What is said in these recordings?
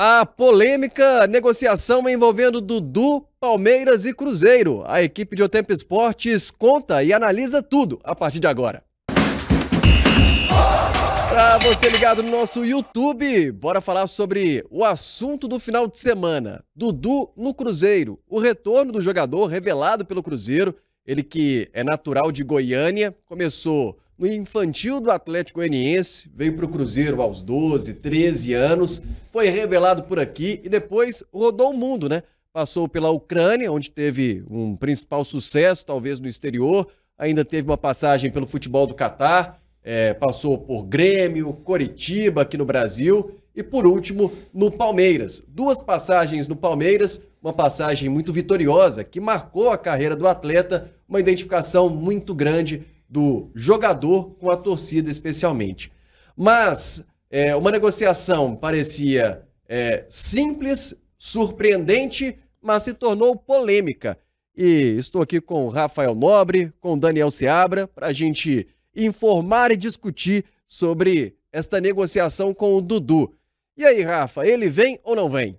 a polêmica negociação envolvendo Dudu, Palmeiras e Cruzeiro. A equipe de Otempo Esportes conta e analisa tudo a partir de agora. Para você ligado no nosso YouTube, bora falar sobre o assunto do final de semana. Dudu no Cruzeiro, o retorno do jogador revelado pelo Cruzeiro, ele que é natural de Goiânia, começou no infantil do Atlético Goianiense, veio para o Cruzeiro aos 12, 13 anos, foi revelado por aqui e depois rodou o mundo, né? Passou pela Ucrânia, onde teve um principal sucesso, talvez no exterior, ainda teve uma passagem pelo futebol do Catar, é, passou por Grêmio, Coritiba aqui no Brasil e por último no Palmeiras. Duas passagens no Palmeiras, uma passagem muito vitoriosa que marcou a carreira do atleta, uma identificação muito grande do jogador com a torcida, especialmente. Mas é, uma negociação parecia é, simples, surpreendente, mas se tornou polêmica. E estou aqui com o Rafael Nobre, com o Daniel Seabra, para a gente informar e discutir sobre esta negociação com o Dudu. E aí, Rafa, ele vem ou não vem?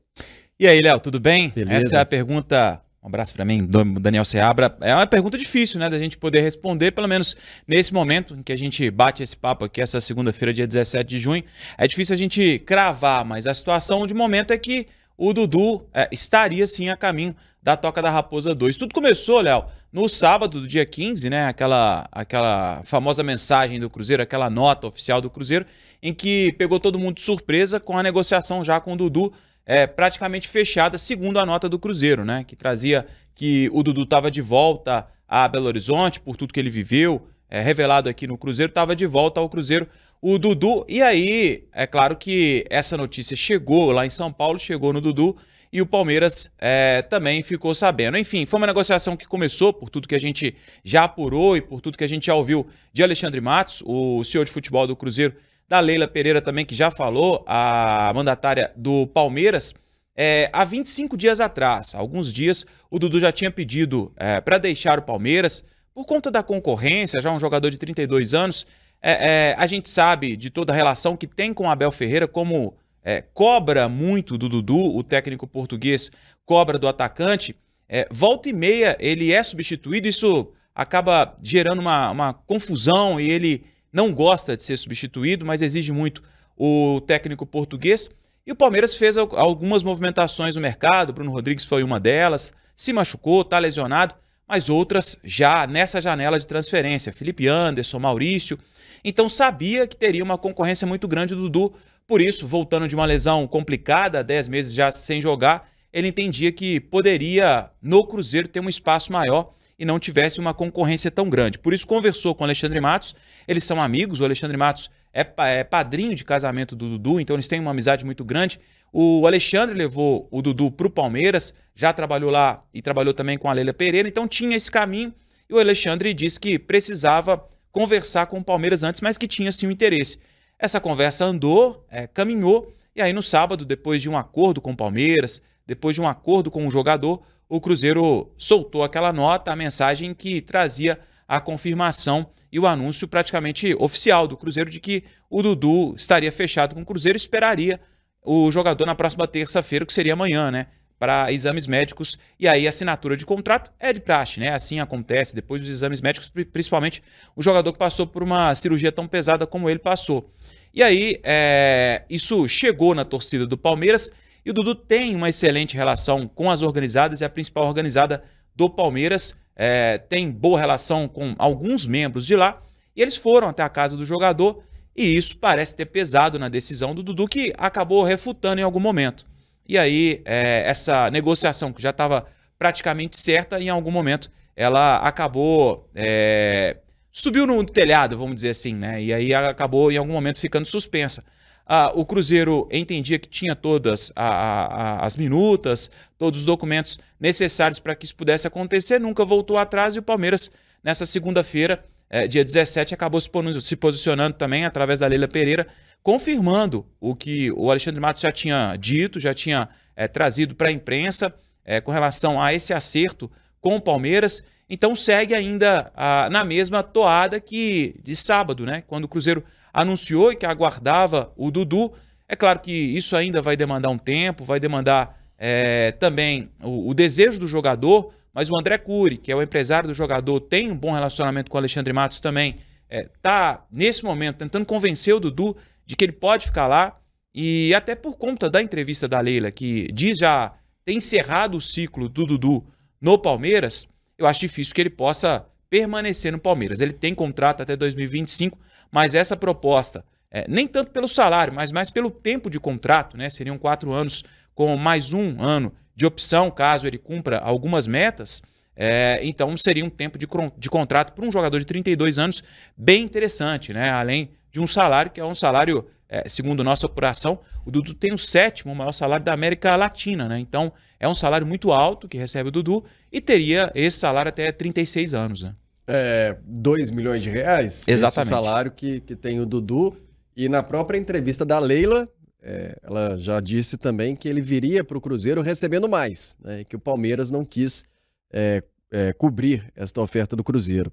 E aí, Léo, tudo bem? Beleza. Essa é a pergunta um abraço para mim, Daniel Seabra. É uma pergunta difícil, né, da gente poder responder, pelo menos nesse momento em que a gente bate esse papo aqui, essa segunda-feira, dia 17 de junho. É difícil a gente cravar, mas a situação de momento é que o Dudu é, estaria sim a caminho da Toca da Raposa 2. Tudo começou, Léo, no sábado do dia 15, né? Aquela, aquela famosa mensagem do Cruzeiro, aquela nota oficial do Cruzeiro, em que pegou todo mundo de surpresa com a negociação já com o Dudu é, praticamente fechada, segundo a nota do Cruzeiro, né? Que trazia que o Dudu estava de volta a Belo Horizonte por tudo que ele viveu, é, revelado aqui no Cruzeiro, estava de volta ao Cruzeiro o Dudu. E aí, é claro que essa notícia chegou lá em São Paulo, chegou no Dudu e o Palmeiras é, também ficou sabendo. Enfim, foi uma negociação que começou por tudo que a gente já apurou e por tudo que a gente já ouviu de Alexandre Matos, o senhor de futebol do Cruzeiro, da Leila Pereira também, que já falou, a mandatária do Palmeiras. É, há 25 dias atrás, alguns dias, o Dudu já tinha pedido é, para deixar o Palmeiras por conta da concorrência, já um jogador de 32 anos. É, é, a gente sabe de toda a relação que tem com Abel Ferreira, como é, cobra muito do Dudu, o técnico português cobra do atacante. É, volta e meia ele é substituído, isso acaba gerando uma, uma confusão e ele não gosta de ser substituído, mas exige muito o técnico português. E o Palmeiras fez algumas movimentações no mercado, Bruno Rodrigues foi uma delas, se machucou, está lesionado, mas outras já nessa janela de transferência, Felipe Anderson, Maurício. Então sabia que teria uma concorrência muito grande do Dudu, por isso, voltando de uma lesão complicada, 10 meses já sem jogar, ele entendia que poderia no Cruzeiro ter um espaço maior e não tivesse uma concorrência tão grande. Por isso, conversou com o Alexandre Matos, eles são amigos, o Alexandre Matos é, é padrinho de casamento do Dudu, então eles têm uma amizade muito grande. O Alexandre levou o Dudu para o Palmeiras, já trabalhou lá e trabalhou também com a Leila Pereira, então tinha esse caminho. E o Alexandre disse que precisava conversar com o Palmeiras antes, mas que tinha sim o interesse. Essa conversa andou, é, caminhou, e aí no sábado, depois de um acordo com o Palmeiras, depois de um acordo com o jogador, o Cruzeiro soltou aquela nota, a mensagem que trazia a confirmação e o anúncio praticamente oficial do Cruzeiro de que o Dudu estaria fechado com o Cruzeiro, esperaria o jogador na próxima terça-feira, que seria amanhã, né? Para exames médicos e aí assinatura de contrato é de praxe, né? Assim acontece depois dos exames médicos, principalmente o jogador que passou por uma cirurgia tão pesada como ele passou. E aí, é... isso chegou na torcida do Palmeiras e o Dudu tem uma excelente relação com as organizadas, é a principal organizada do Palmeiras, é, tem boa relação com alguns membros de lá. E eles foram até a casa do jogador e isso parece ter pesado na decisão do Dudu, que acabou refutando em algum momento. E aí, é, essa negociação que já estava praticamente certa, em algum momento ela acabou. É, subiu no telhado, vamos dizer assim, né? E aí acabou em algum momento ficando suspensa. Ah, o Cruzeiro entendia que tinha todas a, a, as minutas, todos os documentos necessários para que isso pudesse acontecer, nunca voltou atrás e o Palmeiras, nessa segunda-feira, eh, dia 17, acabou se posicionando também através da Leila Pereira, confirmando o que o Alexandre Matos já tinha dito, já tinha eh, trazido para a imprensa eh, com relação a esse acerto com o Palmeiras. Então segue ainda ah, na mesma toada que de sábado, né? Quando o Cruzeiro anunciou e que aguardava o Dudu. É claro que isso ainda vai demandar um tempo, vai demandar é, também o, o, desejo do jogador, mas o André Cury, que é o empresário do jogador, tem um bom relacionamento com o Alexandre Matos também, está é, tá, nesse momento tentando convencer o Dudu de que ele pode ficar lá e até por conta da entrevista da Leila, que diz já ter encerrado o ciclo do Dudu no Palmeiras, eu acho difícil que ele possa permanecer no Palmeiras. Ele tem contrato até 2025, mas essa proposta, é, nem tanto pelo salário, mas mais pelo tempo de contrato, né? seriam quatro anos com mais um ano de opção, caso ele cumpra algumas metas, é, então seria um tempo de, de contrato para um jogador de 32 anos bem interessante, né? além de um salário que é um salário, é, segundo nossa apuração, o Dudu tem o sétimo maior salário da América Latina, né? então é um salário muito alto que recebe o Dudu e teria esse salário até 36 anos. Né? é, 2 milhões de reais. Exatamente. Esse é o salário que, que tem o Dudu. E na própria entrevista da Leila, é, ela já disse também que ele viria para o Cruzeiro recebendo mais, né, que o Palmeiras não quis é, é, cobrir esta oferta do Cruzeiro.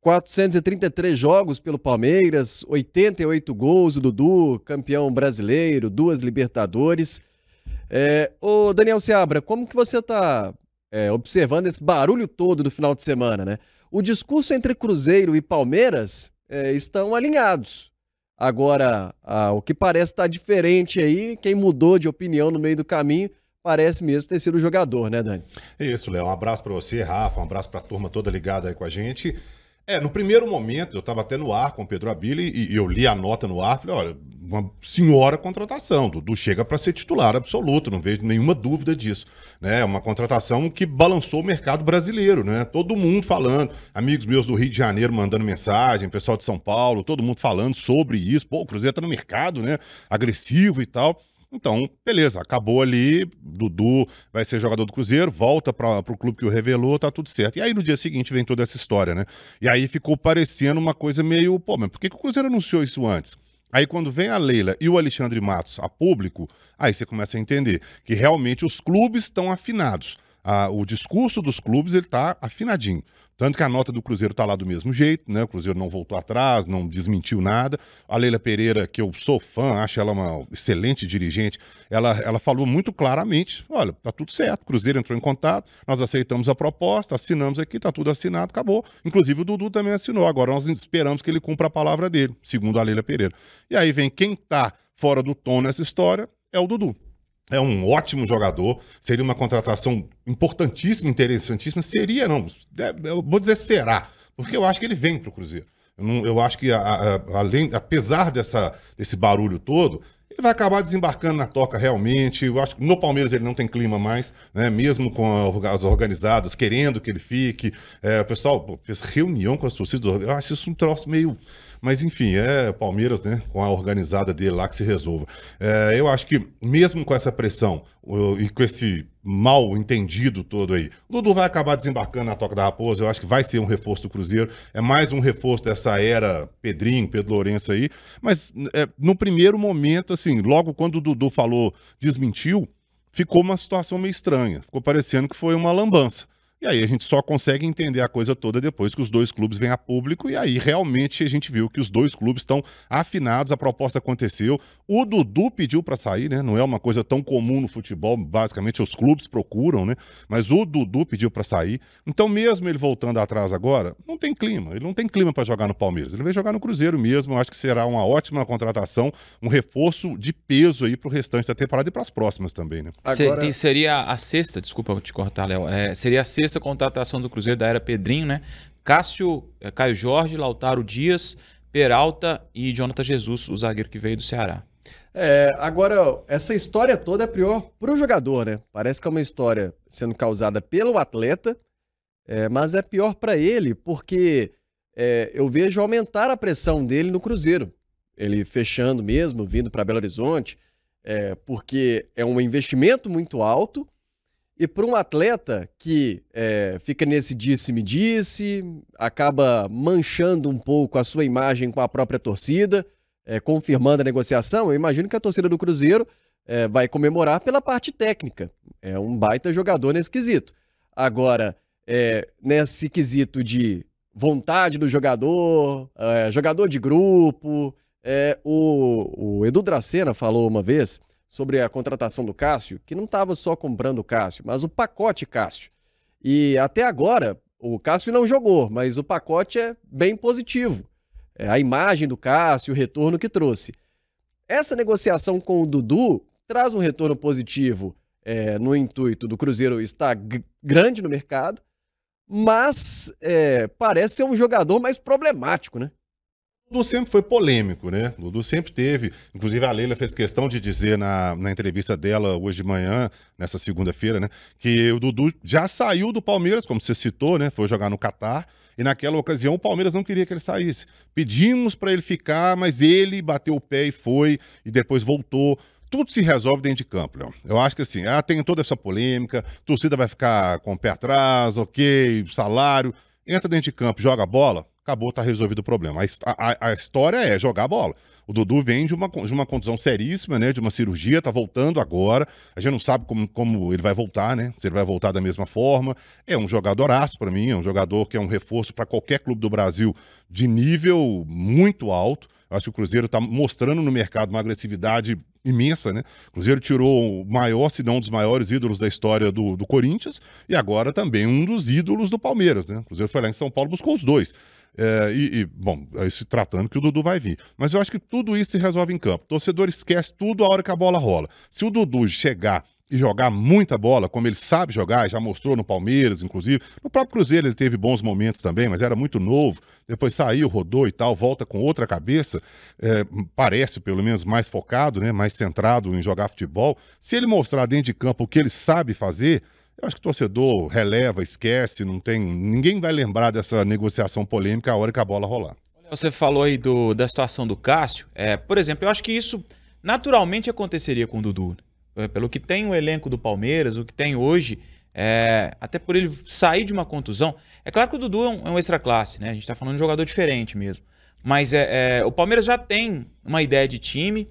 433 jogos pelo Palmeiras, 88 gols, o Dudu, campeão brasileiro, duas Libertadores. É, ô Daniel Seabra, como que você está é, observando esse barulho todo do final de semana, né? o discurso entre Cruzeiro e Palmeiras é, estão alinhados. Agora, o que parece estar tá diferente aí, quem mudou de opinião no meio do caminho, parece mesmo ter sido o jogador, né, Dani? Isso, Léo. Um abraço para você, Rafa, um abraço para a turma toda ligada aí com a gente. É, no primeiro momento, eu estava até no ar com o Pedro Abili e, e eu li a nota no ar, falei, olha, uma senhora contratação, Dudu chega para ser titular absoluto, não vejo nenhuma dúvida disso, né? É uma contratação que balançou o mercado brasileiro, né? Todo mundo falando, amigos meus do Rio de Janeiro mandando mensagem, pessoal de São Paulo, todo mundo falando sobre isso, pô, o Cruzeiro tá no mercado, né? Agressivo e tal. Então, beleza, acabou ali, Dudu vai ser jogador do Cruzeiro, volta para o clube que o revelou, tá tudo certo. E aí no dia seguinte vem toda essa história, né? E aí ficou parecendo uma coisa meio, pô, mas por que, que o Cruzeiro anunciou isso antes? Aí quando vem a Leila e o Alexandre Matos a público, aí você começa a entender que realmente os clubes estão afinados o discurso dos clubes ele está afinadinho. Tanto que a nota do Cruzeiro está lá do mesmo jeito, né? O Cruzeiro não voltou atrás, não desmentiu nada. A Leila Pereira, que eu sou fã, acho ela uma excelente dirigente, ela, ela falou muito claramente: olha, tá tudo certo, o Cruzeiro entrou em contato, nós aceitamos a proposta, assinamos aqui, tá tudo assinado, acabou. Inclusive o Dudu também assinou. Agora nós esperamos que ele cumpra a palavra dele, segundo a Leila Pereira. E aí vem quem tá fora do tom nessa história, é o Dudu é um ótimo jogador, seria uma contratação importantíssima, interessantíssima. Seria, não, é, eu vou dizer será, porque eu acho que ele vem para o Cruzeiro. Eu, não, eu, acho que, a, a, além, apesar dessa, desse barulho todo, ele vai acabar desembarcando na toca realmente. Eu acho que no Palmeiras ele não tem clima mais, né? mesmo com as organizadas querendo que ele fique. É, o pessoal pô, fez reunião com as torcidas, eu acho isso um troço meio mas enfim, é Palmeiras, né? Com a organizada dele lá que se resolva. É, eu acho que mesmo com essa pressão e com esse mal entendido todo aí. O Dudu vai acabar desembarcando na Toca da Raposa, eu acho que vai ser um reforço do Cruzeiro, é mais um reforço dessa era Pedrinho, Pedro Lourenço aí, mas é, no primeiro momento, assim, logo quando o Dudu falou, desmentiu, ficou uma situação meio estranha, ficou parecendo que foi uma lambança. E aí a gente só consegue entender a coisa toda depois que os dois clubes vêm a público e aí realmente a gente viu que os dois clubes estão afinados, a proposta aconteceu. O Dudu pediu para sair, né? Não é uma coisa tão comum no futebol, basicamente os clubes procuram, né? Mas o Dudu pediu para sair. Então mesmo ele voltando atrás agora, não tem clima, ele não tem clima para jogar no Palmeiras. Ele vai jogar no Cruzeiro mesmo, eu acho que será uma ótima contratação, um reforço de peso aí para o restante da temporada e para as próximas também, né? Agora... Seria a sexta, desculpa te cortar, Léo. É, seria a sexta sexta contratação do Cruzeiro da era Pedrinho, né? Cássio, eh, Caio Jorge, Lautaro Dias, Peralta e Jonathan Jesus, o zagueiro que veio do Ceará. É, agora, essa história toda é pior para o jogador, né? Parece que é uma história sendo causada pelo atleta, é, mas é pior para ele, porque é, eu vejo aumentar a pressão dele no Cruzeiro. Ele fechando mesmo, vindo para Belo Horizonte, é, porque é um investimento muito alto e para um atleta que é, fica nesse disse-me-disse, -disse, acaba manchando um pouco a sua imagem com a própria torcida, é, confirmando a negociação, eu imagino que a torcida do Cruzeiro é, vai comemorar pela parte técnica. É um baita jogador nesse quesito. Agora, é, nesse quesito de vontade do jogador, é, jogador de grupo, é, o, o Edu Dracena falou uma vez sobre a contratação do Cássio, que não estava só comprando o Cássio, mas o pacote Cássio. E até agora, o Cássio não jogou, mas o pacote é bem positivo. É a imagem do Cássio, o retorno que trouxe. Essa negociação com o Dudu traz um retorno positivo é, no intuito do Cruzeiro estar grande no mercado, mas é, parece ser um jogador mais problemático, né? Dudu sempre foi polêmico, né? Dudu sempre teve. Inclusive, a Leila fez questão de dizer na, na entrevista dela hoje de manhã, nessa segunda-feira, né? Que o Dudu já saiu do Palmeiras, como você citou, né? Foi jogar no Catar. E naquela ocasião o Palmeiras não queria que ele saísse. Pedimos para ele ficar, mas ele bateu o pé e foi, e depois voltou tudo se resolve dentro de campo, Leon. Eu acho que assim, ah, tem toda essa polêmica, torcida vai ficar com o pé atrás, ok, salário. Entra dentro de campo, joga a bola, acabou, tá resolvido o problema. A, a, a história é jogar a bola. O Dudu vem de uma, de uma condição seríssima, né? De uma cirurgia, tá voltando agora. A gente não sabe como, como ele vai voltar, né? Se ele vai voltar da mesma forma. É um jogador aço para mim, é um jogador que é um reforço para qualquer clube do Brasil de nível muito alto. Acho que o Cruzeiro tá mostrando no mercado uma agressividade imensa, né? O Cruzeiro tirou o maior, se não um dos maiores ídolos da história do, do Corinthians e agora também um dos ídolos do Palmeiras, né? O Cruzeiro foi lá em São Paulo buscou os dois. É, e, e, bom, é, se tratando que o Dudu vai vir. Mas eu acho que tudo isso se resolve em campo. O torcedor esquece tudo a hora que a bola rola. Se o Dudu chegar e jogar muita bola, como ele sabe jogar, já mostrou no Palmeiras, inclusive. No próprio Cruzeiro ele teve bons momentos também, mas era muito novo. Depois saiu, rodou e tal, volta com outra cabeça. É, parece, pelo menos, mais focado, né? mais centrado em jogar futebol. Se ele mostrar dentro de campo o que ele sabe fazer, eu acho que o torcedor releva, esquece, não tem. Ninguém vai lembrar dessa negociação polêmica a hora que a bola rolar. Você falou aí do, da situação do Cássio. É, por exemplo, eu acho que isso naturalmente aconteceria com o Dudu. Né? Pelo que tem o elenco do Palmeiras, o que tem hoje, é, até por ele sair de uma contusão. É claro que o Dudu é um, é um extra classe, né? A gente está falando de um jogador diferente mesmo. Mas é, é, o Palmeiras já tem uma ideia de time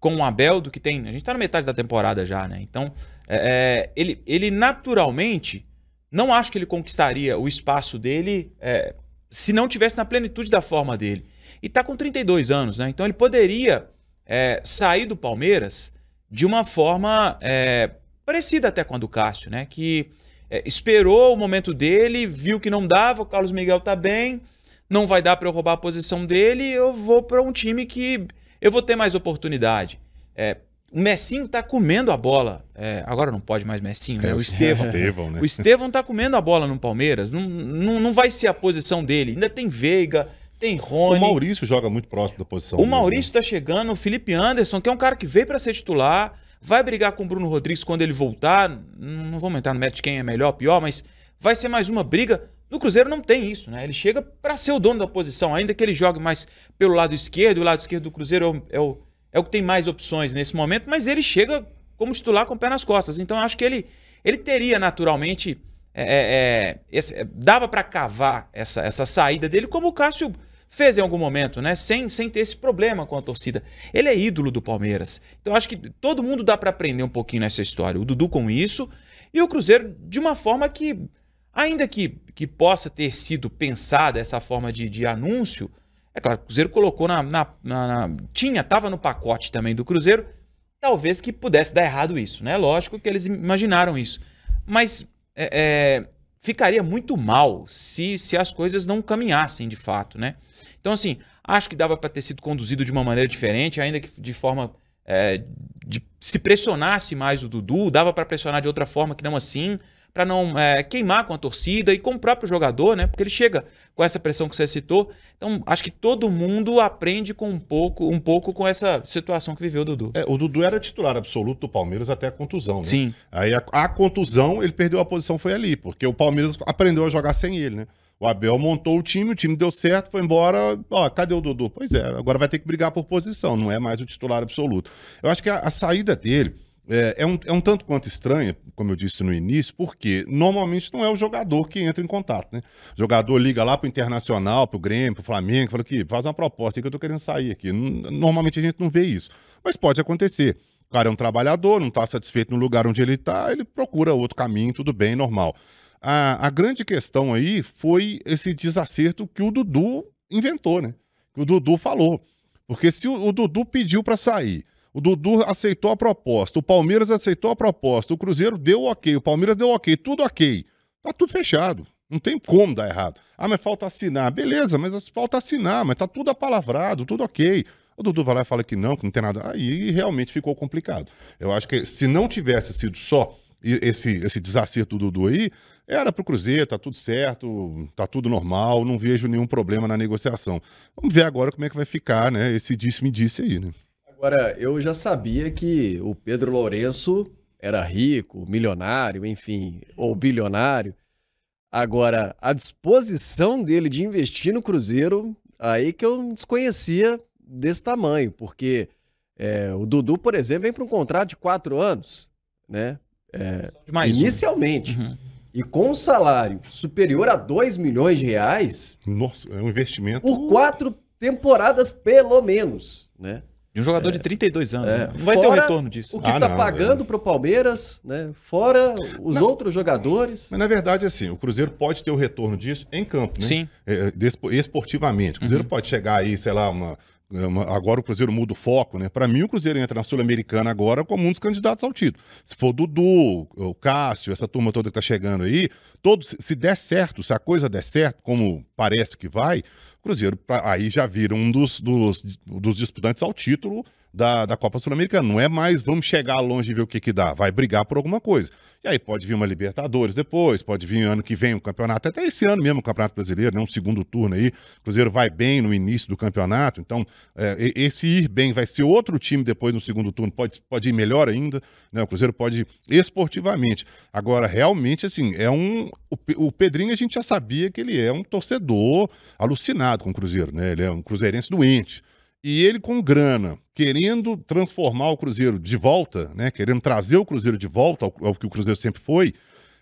com o Abel do que tem. A gente está na metade da temporada já, né? Então é, é, ele, ele naturalmente não acho que ele conquistaria o espaço dele é, se não tivesse na plenitude da forma dele. E está com 32 anos, né? Então ele poderia é, sair do Palmeiras de uma forma é, parecida até com a do Cássio, né? Que é, esperou o momento dele, viu que não dava, o Carlos Miguel tá bem, não vai dar para eu roubar a posição dele, eu vou para um time que eu vou ter mais oportunidade. É, o Messinho tá comendo a bola. É, agora não pode mais Messinho, né? É, o Estevão. É Estevão né? O Estevão tá comendo a bola no Palmeiras. Não, não, não vai ser a posição dele. Ainda tem Veiga, tem Rony. O Maurício joga muito próximo da posição. O dele, Maurício né? tá chegando, o Felipe Anderson, que é um cara que veio para ser titular, vai brigar com o Bruno Rodrigues quando ele voltar. Não vou mentar no match quem é melhor, pior, mas vai ser mais uma briga. No Cruzeiro não tem isso, né? Ele chega para ser o dono da posição, ainda que ele jogue mais pelo lado esquerdo, o lado esquerdo do Cruzeiro é o, é o é o que tem mais opções nesse momento, mas ele chega como titular com o pé nas costas. Então acho que ele, ele teria naturalmente. É, é, é esse, é, dava para cavar essa, essa saída dele, como o Cássio fez em algum momento, né? Sem, sem ter esse problema com a torcida. Ele é ídolo do Palmeiras. Então acho que todo mundo dá para aprender um pouquinho nessa história. O Dudu com isso e o Cruzeiro de uma forma que, ainda que, que possa ter sido pensada essa forma de, de anúncio, é claro, o Cruzeiro colocou na, na, na, na Tinha, estava no pacote também do Cruzeiro. Talvez que pudesse dar errado isso, né? Lógico que eles imaginaram isso. Mas é, é, ficaria muito mal se, se as coisas não caminhassem de fato, né? Então, assim, acho que dava para ter sido conduzido de uma maneira diferente, ainda que de forma. É, de, se pressionasse mais o Dudu, dava para pressionar de outra forma que não assim para não é, queimar com a torcida e com o próprio jogador, né? Porque ele chega com essa pressão que você citou. Então, acho que todo mundo aprende com um pouco, um pouco com essa situação que viveu o Dudu. É, o Dudu era titular absoluto do Palmeiras até a contusão, né? Sim. Aí a, a contusão, ele perdeu a posição, foi ali, porque o Palmeiras aprendeu a jogar sem ele, né? O Abel montou o time, o time deu certo, foi embora. Ó, cadê o Dudu? Pois é, agora vai ter que brigar por posição, não é mais o titular absoluto. Eu acho que a, a saída dele é, é, um, é um tanto quanto estranha, como eu disse no início, porque normalmente não é o jogador que entra em contato, né? O jogador liga lá para o Internacional, para o Grêmio, para o Flamengo, fala que faz uma proposta aí que eu estou querendo sair aqui. Normalmente a gente não vê isso, mas pode acontecer. O cara é um trabalhador, não está satisfeito no lugar onde ele está, ele procura outro caminho, tudo bem, normal. A, a grande questão aí foi esse desacerto que o Dudu inventou, né? Que o Dudu falou. Porque se o, o Dudu pediu para sair o Dudu aceitou a proposta, o Palmeiras aceitou a proposta, o Cruzeiro deu ok, o Palmeiras deu ok, tudo ok. Tá tudo fechado. Não tem como dar errado. Ah, mas falta assinar. Beleza, mas falta assinar, mas tá tudo apalavrado, tudo ok. O Dudu vai lá e fala que não, que não tem nada. Aí realmente ficou complicado. Eu acho que se não tivesse sido só esse, esse desacerto do Dudu aí, era pro Cruzeiro, tá tudo certo, tá tudo normal, não vejo nenhum problema na negociação. Vamos ver agora como é que vai ficar, né? Esse disse-me-disse -disse aí, né? Agora, eu já sabia que o Pedro Lourenço era rico, milionário, enfim, ou bilionário. Agora, a disposição dele de investir no Cruzeiro, aí que eu desconhecia desse tamanho, porque é, o Dudu, por exemplo, vem para um contrato de quatro anos, né? É, inicialmente. Uhum. E com um salário superior a 2 milhões de reais. Nossa, é um investimento. Por quatro temporadas, pelo menos, né? De um jogador é. de 32 anos. É. Né? Não vai ter um retorno disso. O que está ah, tá pagando é. para o Palmeiras, né? fora os outros jogadores. Mas na verdade, assim, o Cruzeiro pode ter o retorno disso em campo, né? Sim. É, é esportivamente. O Cruzeiro uhum. pode chegar aí, sei lá, uma, agora o Cruzeiro muda o foco, né? Para mim, o Cruzeiro entra na Sul-Americana agora como um dos candidatos ao título. Se for Dudu, o Cássio, essa turma toda que tá chegando aí, Todos, se der certo, se a coisa der certo, como parece que vai, o Cruzeiro tá, aí já vira um dos, dos, dos disputantes ao título da, da Copa Sul-Americana. Não é mais vamos chegar longe e ver o que, que dá. Vai brigar por alguma coisa. E aí pode vir uma Libertadores depois, pode vir ano que vem o um campeonato, até esse ano mesmo o Campeonato Brasileiro, né? um segundo turno aí. O Cruzeiro vai bem no início do campeonato, então é, esse ir bem vai ser outro time depois no segundo turno, pode, pode ir melhor ainda. Né? O Cruzeiro pode ir esportivamente. Agora, realmente, assim, é um, o, o, Pedrinho a gente já sabia que ele é um torcedor alucinado com o Cruzeiro, né? Ele é um cruzeirense doente. E ele com grana, querendo transformar o Cruzeiro de volta, né? Querendo trazer o Cruzeiro de volta ao, ao que o Cruzeiro sempre foi,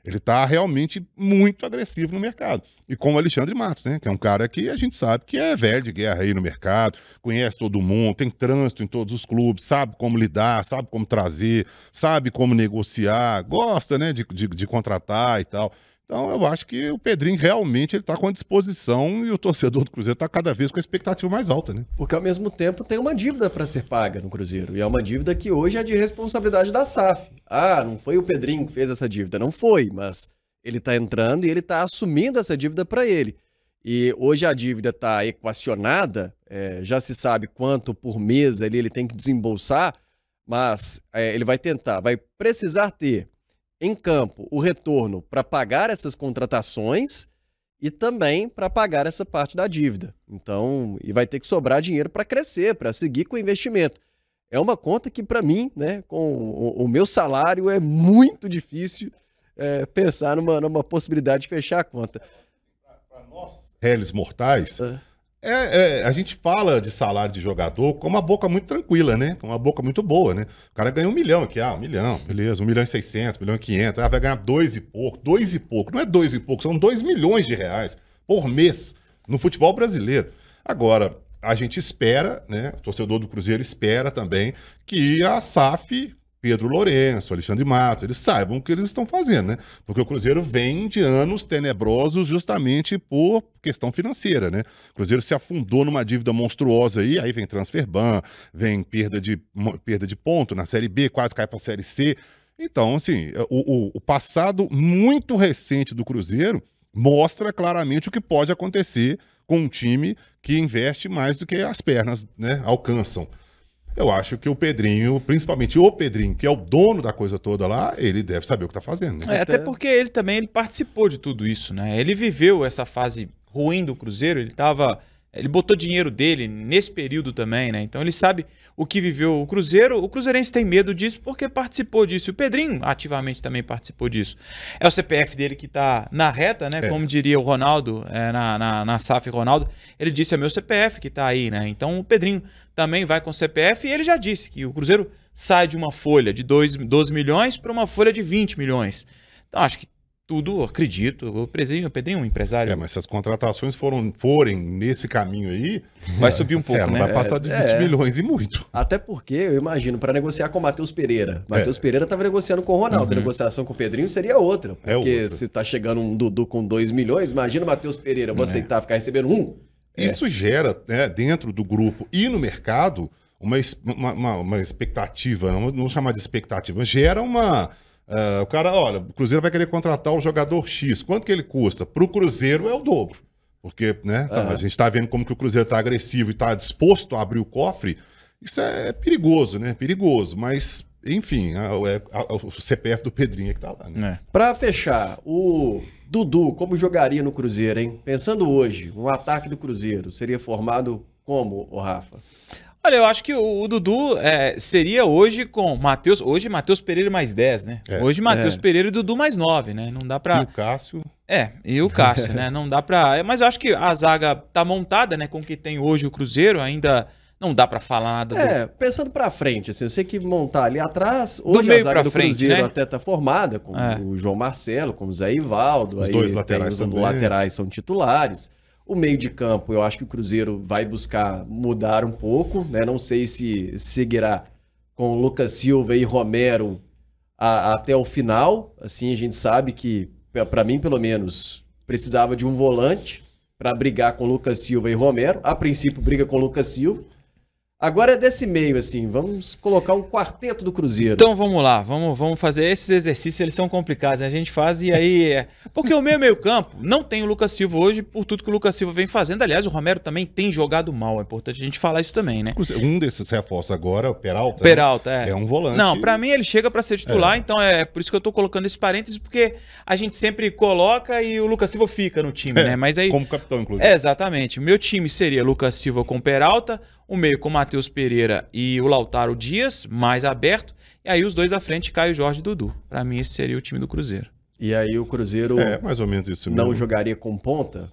ele está realmente muito agressivo no mercado. E com o Alexandre Matos, né? Que é um cara que a gente sabe que é velho de guerra aí no mercado, conhece todo mundo, tem trânsito em todos os clubes, sabe como lidar, sabe como trazer, sabe como negociar, gosta, né? De, de, de contratar e tal. Então eu acho que o Pedrinho realmente ele está com a disposição e o torcedor do Cruzeiro está cada vez com a expectativa mais alta, né? Porque ao mesmo tempo tem uma dívida para ser paga no Cruzeiro e é uma dívida que hoje é de responsabilidade da SAF. Ah, não foi o Pedrinho que fez essa dívida, não foi, mas ele está entrando e ele está assumindo essa dívida para ele. E hoje a dívida está equacionada, é, já se sabe quanto por mês ele ele tem que desembolsar, mas é, ele vai tentar, vai precisar ter em campo o retorno para pagar essas contratações e também para pagar essa parte da dívida. Então, e vai ter que sobrar dinheiro para crescer, para seguir com o investimento. É uma conta que, para mim, né, com o, o, meu salário, é muito difícil é, pensar numa, numa possibilidade de fechar a conta. Para nós, réis mortais, é, é, a gente fala de salário de jogador com uma boca muito tranquila, né? Com uma boca muito boa, né? O cara ganha um milhão aqui, ah, um milhão, beleza, um milhão e seiscentos, um milhão e quinhentos, ah, vai ganhar dois e pouco, dois e pouco, não é dois e pouco, são dois milhões de reais por mês no futebol brasileiro. Agora, a gente espera, né? O torcedor do Cruzeiro espera também que a SAF Pedro Lourenço, Alexandre Matos, eles saibam o que eles estão fazendo, né? Porque o Cruzeiro vem de anos tenebrosos justamente por questão financeira, né? O Cruzeiro se afundou numa dívida monstruosa aí, aí vem transfer ban, vem perda de, perda de ponto na Série B, quase cai para a Série C. Então, assim, é, o, o, o passado muito recente do Cruzeiro mostra claramente o que pode acontecer com um time que investe mais do que as pernas né, alcançam eu acho que o Pedrinho, principalmente o Pedrinho, que é o dono da coisa toda lá, ele deve saber o que está fazendo. Né? É, até porque ele também ele participou de tudo isso, né? Ele viveu essa fase ruim do Cruzeiro, ele estava ele botou dinheiro dele nesse período também, né? Então ele sabe o que viveu o Cruzeiro. O Cruzeirense tem medo disso porque participou disso. E o Pedrinho ativamente também participou disso. É o CPF dele que tá na reta, né? É. Como diria o Ronaldo, é, na, na, na SAF Ronaldo, ele disse: é meu CPF que tá aí, né? Então o Pedrinho também vai com o CPF e ele já disse que o Cruzeiro sai de uma folha de dois 12 milhões para uma folha de 20 milhões. Então acho que tudo, acredito. O Pedrinho, Pedrinho é um empresário. É, mas se as contratações foram, forem nesse caminho aí. Vai subir um é, pouco, é, né? Vai passar de 20 é, milhões e muito. Até porque, eu imagino, para negociar com o Matheus Pereira. É. Matheus Pereira estava negociando com o Ronaldo. Uhum. A negociação com o Pedrinho seria outra. É porque outra. se tá chegando um Dudu com 2 milhões, imagina o Matheus Pereira, vou aceitar ficar recebendo um. Isso gera, né, dentro do grupo e no mercado, uma, uma, uma expectativa, não vamos chamar de expectativa, gera uma Uh, o cara, olha, o Cruzeiro vai querer contratar um jogador X. Quanto que ele custa? Para o Cruzeiro é o dobro. Porque né, tá, uhum. a gente está vendo como que o Cruzeiro está agressivo e está disposto a abrir o cofre. Isso é perigoso, né? Perigoso. Mas, enfim, a, a, é, a, o CPF do Pedrinho é que está lá. Né? É. Para fechar, o Dudu, como jogaria no Cruzeiro, hein? Pensando hoje, um ataque do Cruzeiro seria formado como, o Rafa? Olha, eu acho que o, Dudu é, seria hoje com Matheus. Hoje, Matheus Pereira mais 10, né? É, hoje, Matheus é. Pereira e Dudu mais 9, né? Não dá pra. E o Cássio. É, e o Cássio, né? Não dá pra. É, mas eu acho que a zaga tá montada, né? Com o que tem hoje o Cruzeiro, ainda. Não dá para falar nada. É, do... pensando para frente, assim, eu sei que montar ali atrás, hoje do meio a zaga do frente, Cruzeiro né? até tá formada, com é. o João Marcelo, com o Zé Ivaldo. Os aí dois laterais os também. laterais né? são titulares. O meio de campo, eu acho que o Cruzeiro vai buscar mudar um pouco, né? Não sei se seguirá com Lucas Silva e Romero a, a, até o final. Assim, a gente sabe que, para mim pelo menos, precisava de um volante para brigar com Lucas Silva e Romero. A princípio, briga com Lucas Silva. Agora é desse meio, assim, vamos colocar um quarteto do Cruzeiro. Então vamos lá, vamos, vamos fazer esses exercícios, eles são complicados, né? a gente faz e aí... É... Porque o meu é meio campo não tem o Lucas Silva hoje, por tudo que o Lucas Silva vem fazendo, aliás, o Romero também tem jogado mal, é importante a gente falar isso também, né? Um desses reforços agora, é o Peralta, né? Peralta né? é. é um volante. Não, para mim ele chega para ser titular, é. então é por isso que eu tô colocando esse parênteses, porque a gente sempre coloca e o Lucas Silva fica no time, é, né? Mas aí... Como capitão, inclusive. exatamente, o meu time seria Lucas Silva com Peralta, o meio com Matheus Pereira e o Lautaro Dias, mais aberto, e aí os dois da frente, Caio Jorge e Dudu. Para mim, esse seria o time do Cruzeiro. E aí o Cruzeiro é, mais ou menos isso mesmo. não jogaria com ponta?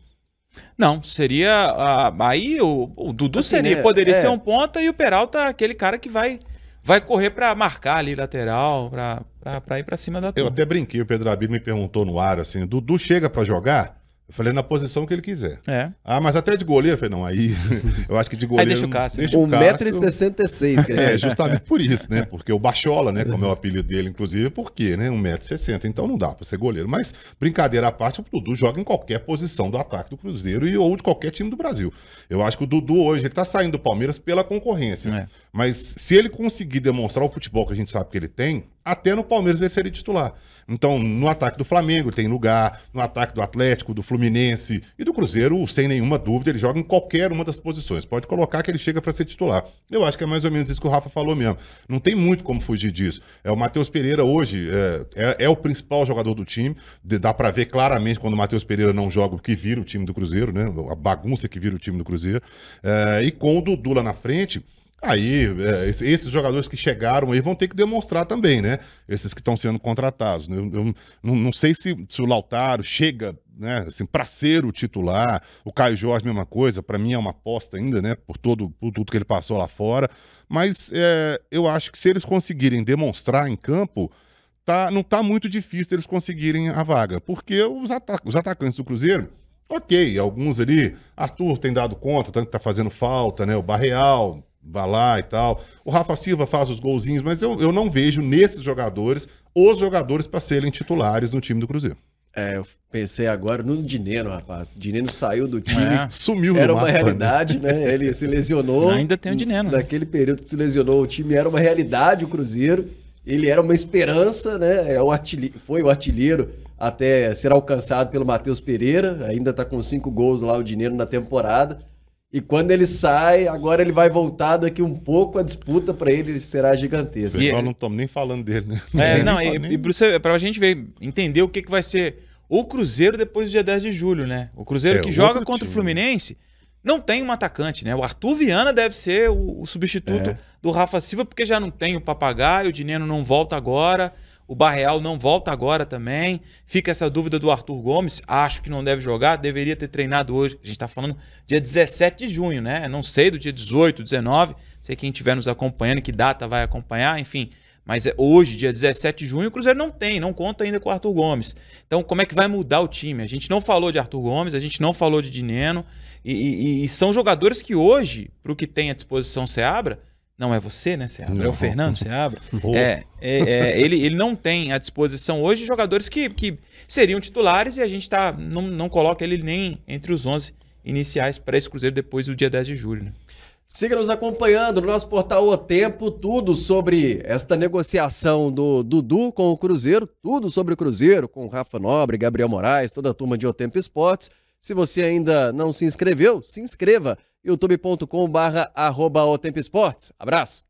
Não, seria. Uh, aí o, o Dudu assim, seria, né? poderia é. ser um ponta e o Peralta aquele cara que vai vai correr para marcar ali lateral, para ir para cima da Eu até brinquei, o Pedro Abir me perguntou no ar assim: Dudu chega para jogar? falei na posição que ele quiser. É. Ah, mas até de goleiro? Eu falei, não, aí eu acho que de goleiro. Aí deixa o Cássio. Né? Deixa o Cássio. 1,66m. É, é, justamente por isso, né? Porque o Bachola, né? Como é o apelido dele, inclusive, porque, né? 1,60m. Então não dá para ser goleiro. Mas, brincadeira à parte, o Dudu joga em qualquer posição do ataque do Cruzeiro e ou de qualquer time do Brasil. Eu acho que o Dudu hoje, ele tá saindo do Palmeiras pela concorrência. É. Mas se ele conseguir demonstrar o futebol que a gente sabe que ele tem, até no Palmeiras ele seria titular. Então, no ataque do Flamengo ele tem lugar, no ataque do Atlético, do Fluminense e do Cruzeiro, sem nenhuma dúvida, ele joga em qualquer uma das posições. Pode colocar que ele chega para ser titular. Eu acho que é mais ou menos isso que o Rafa falou mesmo. Não tem muito como fugir disso. É o Matheus Pereira hoje é, é, é, o principal jogador do time. Dá para ver claramente quando o Matheus Pereira não joga o que vira o time do Cruzeiro, né? A bagunça que vira o time do Cruzeiro. É, e com o Dudu lá na frente Aí, é, esses jogadores que chegaram aí vão ter que demonstrar também, né? Esses que estão sendo contratados. Né? Eu, eu não, não, sei se, se, o Lautaro chega, né, assim, para ser o titular. O Caio Jorge, mesma coisa. Para mim é uma aposta ainda, né? Por, todo, por tudo que ele passou lá fora. Mas é, eu acho que se eles conseguirem demonstrar em campo, tá, não tá muito difícil eles conseguirem a vaga. Porque os, os atacantes do Cruzeiro. Ok, alguns ali, Arthur tem dado conta, tanto que tá fazendo falta, né? O Barreal, vai lá e tal. O Rafa Silva faz os golzinhos, mas eu, eu não vejo nesses jogadores os jogadores para serem titulares no time do Cruzeiro. É, eu pensei agora no Dineno, rapaz. O Dineno saiu do time. É. Sumiu Era uma né? realidade, né? Ele se lesionou. Ainda tem o Dineno. Né? Naquele período que se lesionou, o time era uma realidade, o Cruzeiro. Ele era uma esperança, né? É o artilheiro, foi o artilheiro até ser alcançado pelo Matheus Pereira. Ainda está com cinco gols lá o Dineno na temporada e quando ele sai, agora ele vai voltar daqui um pouco, a disputa para ele será gigantesca. E, é não estamos nem falando dele, né? É, não, e, nem... É para a gente ver, entender o que, que vai ser o Cruzeiro depois do dia 10 de julho, né? O Cruzeiro é, que joga contra time. o Fluminense não tem um atacante, né? O Arthur Viana deve ser o, o substituto é. do Rafa Silva, porque já não tem o Papagaio, o Dineno não volta agora. O Barreal não volta agora também. Fica essa dúvida do Arthur Gomes. Acho que não deve jogar, deveria ter treinado hoje. A gente está falando dia 17 de junho, né? Não sei do dia 18, 19. Sei quem estiver nos acompanhando, que data vai acompanhar, enfim. Mas é hoje, dia 17 de junho, o Cruzeiro não tem, não conta ainda com o Arthur Gomes. Então, como é que vai mudar o time? A gente não falou de Arthur Gomes, a gente não falou de Dineno. E, e, e são jogadores que hoje, para o que tem à disposição Seabra, abra não é você, né, Seabra? Não. É o Fernando Seabra. É, é, é, ele, ele não tem à disposição hoje jogadores que, que seriam titulares e a gente tá, não, não coloca ele nem entre os 11 iniciais para esse Cruzeiro depois do dia 10 de julho. Né? Siga nos acompanhando no nosso portal O Tempo, tudo sobre esta negociação do Dudu com o Cruzeiro, tudo sobre o Cruzeiro, com Rafa Nobre, Gabriel Moraes, toda a turma de O Tempo Esportes. Se você ainda não se inscreveu, se inscreva youtube.com barra arroba o Abraço!